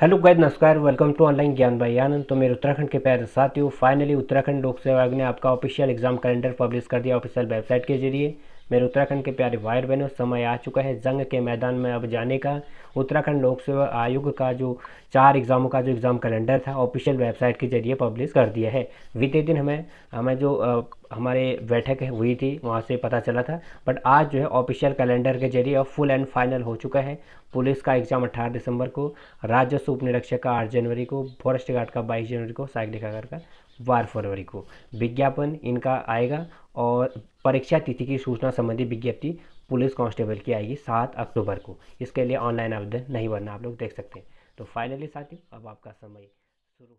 hello guys नमस्कार welcome to online Gyan Bhai आनंद तो मेरे उत्तराखंड के प्यारे साथियों फाइनली उत्तराखंड लोक सेवा आयोग ने आपका ऑफिशियल एग्जाम कैलेंडर पब्लिश कर दिया ऑफिशियल वेबसाइट के जरिए मेरे उत्तराखंड के प्यारे भाई बहनों समय आ चुका है जंग के मैदान में अब जाने का उत्तराखंड लोक सेवा आयोग का जो चार एग्ज़ामों का जो एग्ज़ाम कैलेंडर था ऑफिशियल वेबसाइट के जरिए पब्लिश कर दिया है बीते दिन हमें हमें जो हमारे बैठक हुई थी वहाँ से पता चला था बट आज जो है ऑफिशियल कैलेंडर के जरिए अब फुल एंड फाइनल हो चुका है पुलिस का एग्ज़ाम 18 दिसंबर को राजस्व उप निरीक्षक का 8 जनवरी को फॉरेस्ट गार्ड का 22 जनवरी को साइकिल कागर का बारह फरवरी को विज्ञापन इनका आएगा और परीक्षा तिथि की सूचना संबंधी विज्ञप्ति पुलिस कांस्टेबल की आएगी सात अक्टूबर को इसके लिए ऑनलाइन आवेदन नहीं भरना आप लोग देख सकते हैं तो फाइनली साथियों अब आपका समय शुरू